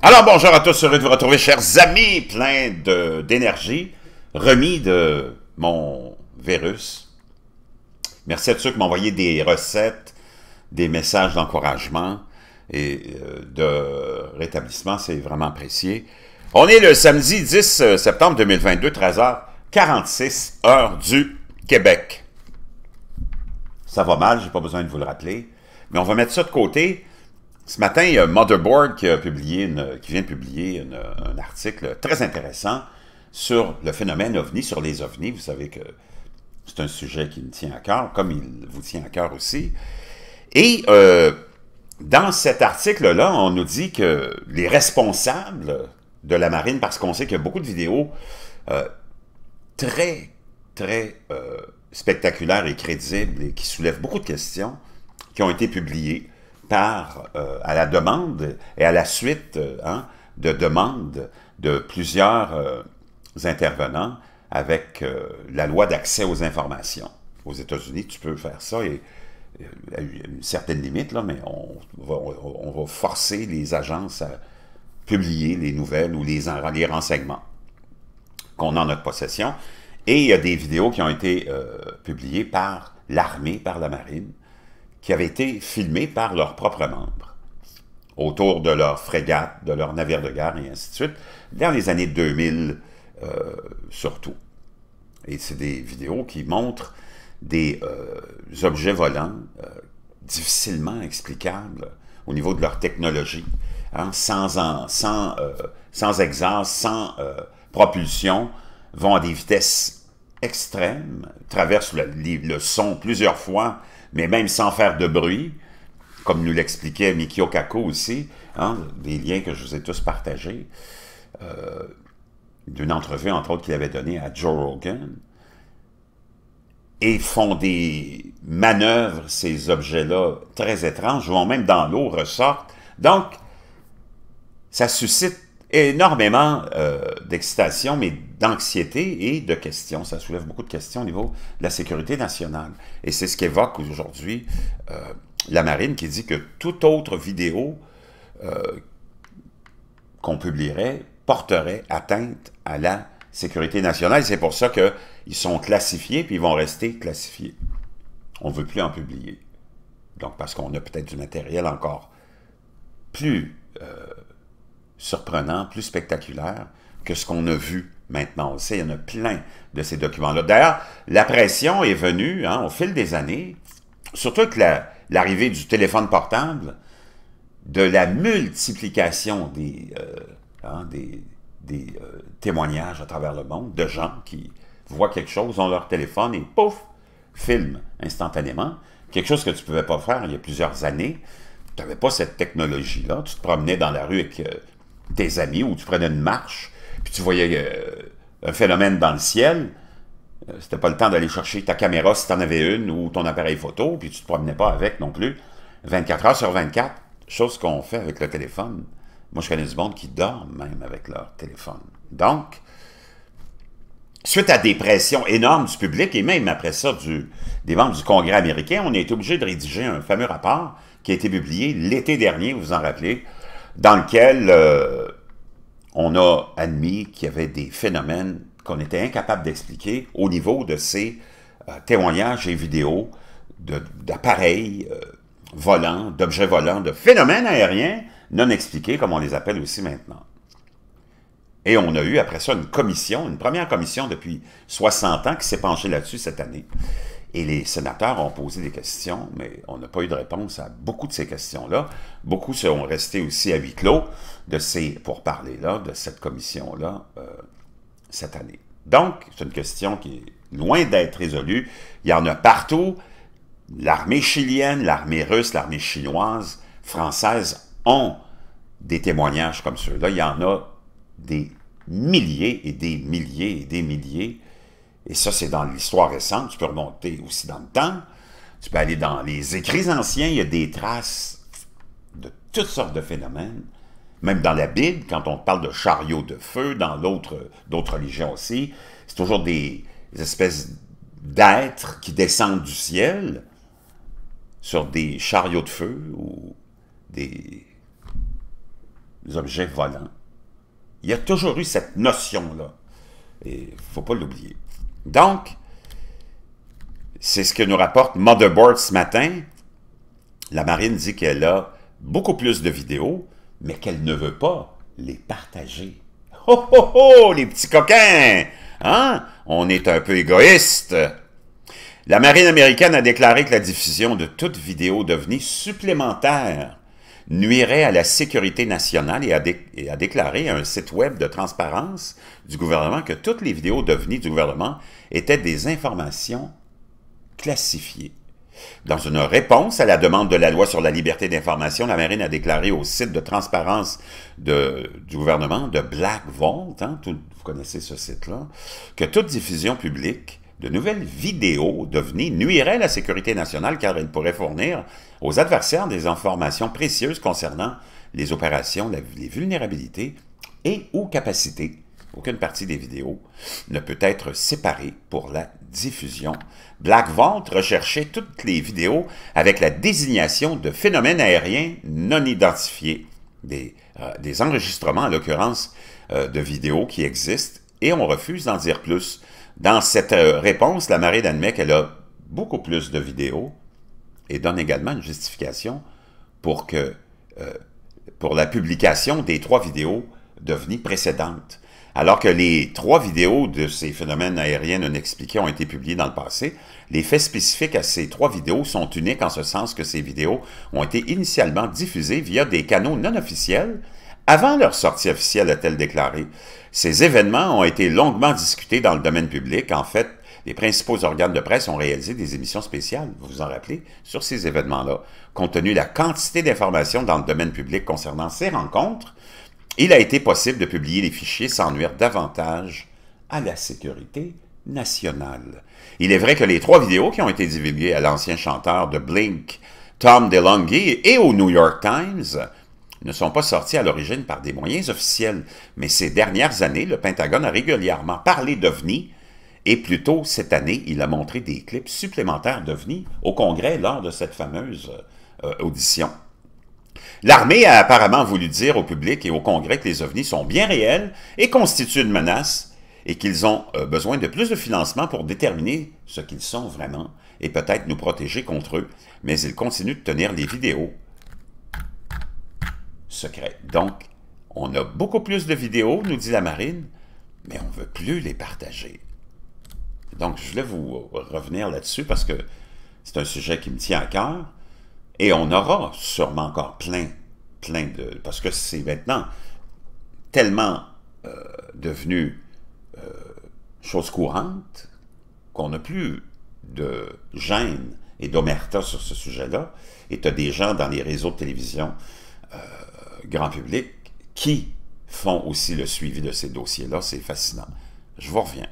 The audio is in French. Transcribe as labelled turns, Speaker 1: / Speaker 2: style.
Speaker 1: Alors bonjour à tous, heureux de vous retrouver, chers amis, plein d'énergie, remis de mon virus. Merci à ceux qui m'ont envoyé des recettes, des messages d'encouragement et euh, de rétablissement, c'est vraiment apprécié. On est le samedi 10 euh, septembre 2022, 13h46, heure du Québec. Ça va mal, j'ai pas besoin de vous le rappeler, mais on va mettre ça de côté ce matin, Motherboard qui, publié qui vient de publier un article très intéressant sur le phénomène ovni, sur les ovnis. Vous savez que c'est un sujet qui me tient à cœur, comme il vous tient à cœur aussi. Et euh, dans cet article-là, on nous dit que les responsables de la marine, parce qu'on sait qu'il y a beaucoup de vidéos euh, très, très euh, spectaculaires et crédibles et qui soulèvent beaucoup de questions, qui ont été publiées par, euh, à la demande et à la suite euh, hein, de demandes de plusieurs euh, intervenants avec la loi d'accès aux informations. Aux États-Unis, tu peux faire ça et a une certaine limite, mais on va, forcer les agences à publier les nouvelles ou les, les renseignements qu'on a en notre possession. Et il y a des vidéos qui ont été publiées par l'armée, par la marine, qui avaient été filmés par leurs propres membres autour de leurs frégates, de leurs navires de guerre et ainsi de suite, dans les années 2000 euh, surtout. Et c'est des vidéos qui montrent des euh, objets volants euh, difficilement explicables au niveau de leur technologie, hein, sans, en, sans, sans sans propulsion, vont à des vitesses extrême, traverse le, son plusieurs fois, mais même sans faire de bruit, comme nous l'expliquait Mikio Kako aussi, hein, des liens que je vous ai tous partagés, euh, d'une entrevue, entre autres, qu'il avait donnée à Joe Rogan, et font des manœuvres, ces objets-là, très étranges, vont même dans l'eau, ressortent. Donc, ça suscite énormément euh, d'excitation, mais d'anxiété et de questions. Ça soulève beaucoup de questions au niveau de la sécurité nationale. Et c'est ce qu'évoque aujourd'hui euh, la Marine qui dit que toute autre vidéo euh, qu'on publierait porterait atteinte à la sécurité nationale. C'est pour ça qu'ils sont classifiés, puis ils vont rester classifiés. On ne veut plus en publier. Donc, parce qu'on a peut-être du matériel encore plus surprenant, plus spectaculaire que ce qu'on a vu maintenant. On il y en a plein de ces documents-là. D'ailleurs, la pression est venue hein, au fil des années, surtout avec l'arrivée du téléphone portable, de la multiplication des, euh, hein, euh, témoignages à travers le monde de gens qui voient quelque chose, ont leur téléphone et pouf, film instantanément. Quelque chose que tu ne pouvais pas faire il y a plusieurs années. Tu n'avais pas cette technologie-là. Tu te promenais dans la rue avec euh, tes amis ou tu prenais une marche, puis tu voyais euh, un phénomène dans le ciel, euh, c'était pas le temps d'aller chercher ta caméra si t'en avais une ou ton appareil photo, puis tu te promenais pas avec non plus. 24 heures sur 24, chose qu'on fait avec le téléphone. Moi, je connais du monde qui dort même avec leur téléphone. Donc, suite à des pressions énormes du public et même après ça du, des membres du Congrès américain, on a été obligé de rédiger un fameux rapport qui a été publié l'été dernier, vous vous en rappelez, dans lequel euh, on a admis qu'il y avait des phénomènes qu'on était incapable d'expliquer au niveau de ces euh, témoignages et vidéos d'appareils euh, volants, d'objets volants, de phénomènes aériens non expliqués, comme on les appelle aussi maintenant. Et on a eu après ça une commission, une première commission depuis 60 ans qui s'est penchée là-dessus cette année, et les sénateurs ont posé des questions, mais on n'a pas eu de réponse à beaucoup de ces questions-là. Beaucoup sont restés aussi à huis clos de ces parler là de cette commission-là, euh, cette année. Donc, c'est une question qui est loin d'être résolue. Il y en a partout. L'armée chilienne, l'armée russe, l'armée chinoise, française ont des témoignages comme ceux-là. Il y en a des milliers et des milliers et des milliers et ça c'est dans l'histoire récente, tu peux remonter aussi dans le temps, tu peux aller dans les écrits anciens, il y a des traces de toutes sortes de phénomènes, même dans la Bible, quand on parle de chariots de feu, dans d'autres religions aussi, c'est toujours des espèces d'êtres qui descendent du ciel sur des chariots de feu ou des, objets volants. Il y a toujours eu cette notion-là. Et il ne faut pas l'oublier. Donc, c'est ce que nous rapporte Motherboard ce matin. La marine dit qu'elle a beaucoup plus de vidéos, mais qu'elle ne veut pas les partager. Oh, oh, oh, les petits coquins! Hein? On est un peu égoïste. La marine américaine a déclaré que la diffusion de toutes vidéos devenait supplémentaire nuirait à la sécurité nationale et a, déclaré à un site web de transparence du gouvernement que toutes les vidéos devenues du gouvernement étaient des informations classifiées. Dans une réponse à la demande de la loi sur la liberté d'information, la marine a déclaré au site de transparence du gouvernement, de Black Vault, hein, vous connaissez ce site-là, que toute diffusion publique de nouvelles vidéos devenues nuiraient à la sécurité nationale car elles pourraient fournir aux adversaires des informations précieuses concernant les opérations, les vulnérabilités et ou capacités. Aucune partie des vidéos ne peut être séparée pour la diffusion. Black Vault recherchait toutes les vidéos avec la désignation de phénomènes aériens non identifiés, des, euh, des enregistrements en l'occurrence euh, de vidéos qui existent, et on refuse d'en dire plus. Dans cette euh, réponse, la marée admet qu'elle a beaucoup plus de vidéos et donne également une justification pour, que, euh, pour la publication des trois vidéos devenues précédentes. Alors que les trois vidéos de ces phénomènes aériens non expliqués ont été publiées dans le passé, les faits spécifiques à ces trois vidéos sont uniques en ce sens que ces vidéos ont été initialement diffusées via des canaux non officiels avant leur sortie officielle, a-t-elle déclaré, ces événements ont été longuement discutés dans le domaine public. En fait, les principaux organes de presse ont réalisé des émissions spéciales, vous vous en rappelez, sur ces événements-là. Compte tenu de la quantité d'informations dans le domaine public concernant ces rencontres, il a été possible de publier les fichiers sans nuire davantage à la sécurité nationale. Il est vrai que les trois vidéos qui ont été divulguées à l'ancien chanteur de Blink, Tom DeLonghi, et au New York Times ne sont pas sortis à l'origine par des moyens officiels, mais ces dernières années, le Pentagone a régulièrement parlé d'OVNI, et plus tôt cette année, il a montré des clips supplémentaires d'OVNI au Congrès lors de cette fameuse euh, audition. L'armée a apparemment voulu dire au public et au Congrès que les ovnis sont bien réels et constituent une menace et qu'ils ont euh, besoin de plus de financement pour déterminer ce qu'ils sont vraiment et peut-être nous protéger contre eux, mais ils continuent de tenir les vidéos donc, on a beaucoup plus de vidéos, nous dit la marine, mais on ne veut plus les partager. Donc, je voulais vous revenir là-dessus parce que c'est un sujet qui me tient à cœur. Et on aura sûrement encore plein, plein de... Parce que c'est maintenant tellement euh, devenu euh, chose courante qu'on n'a plus de gêne et d'omerta sur ce sujet-là. Et tu as des gens dans les réseaux de télévision euh, grand public qui font aussi le suivi de ces dossiers-là. C'est fascinant. Je vous reviens.